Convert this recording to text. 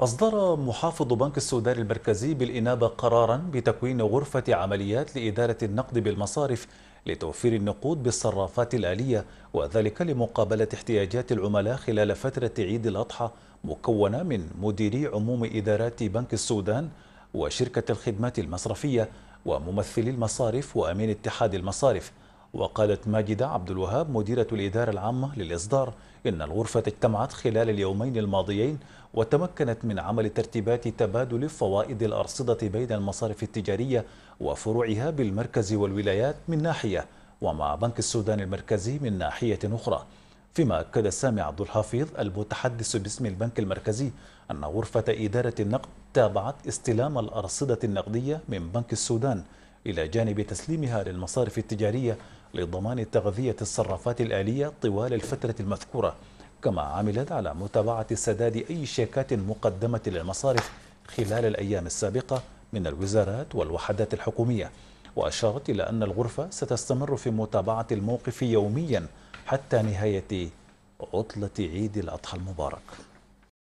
أصدر محافظ بنك السودان المركزي بالإنابة قرارا بتكوين غرفة عمليات لإدارة النقد بالمصارف لتوفير النقود بالصرافات الآلية وذلك لمقابلة احتياجات العملاء خلال فترة عيد الأضحى مكونة من مديري عموم إدارات بنك السودان وشركة الخدمات المصرفية وممثلي المصارف وأمين اتحاد المصارف وقالت ماجدة عبد الوهاب مديرة الإدارة العامة للإصدار إن الغرفة اجتمعت خلال اليومين الماضيين وتمكنت من عمل ترتيبات تبادل فوائد الأرصدة بين المصارف التجارية وفروعها بالمركز والولايات من ناحية ومع بنك السودان المركزي من ناحية أخرى فيما أكد سامي عبد الحفيظ المتحدث باسم البنك المركزي أن غرفة إدارة النقد تابعت استلام الأرصدة النقدية من بنك السودان إلى جانب تسليمها للمصارف التجارية لضمان تغذية الصرافات الآلية طوال الفترة المذكورة كما عملت على متابعة سداد أي شيكات مقدمة للمصارف خلال الأيام السابقة من الوزارات والوحدات الحكومية وأشارت إلى أن الغرفة ستستمر في متابعة الموقف يوميا حتى نهاية عطلة عيد الأضحى المبارك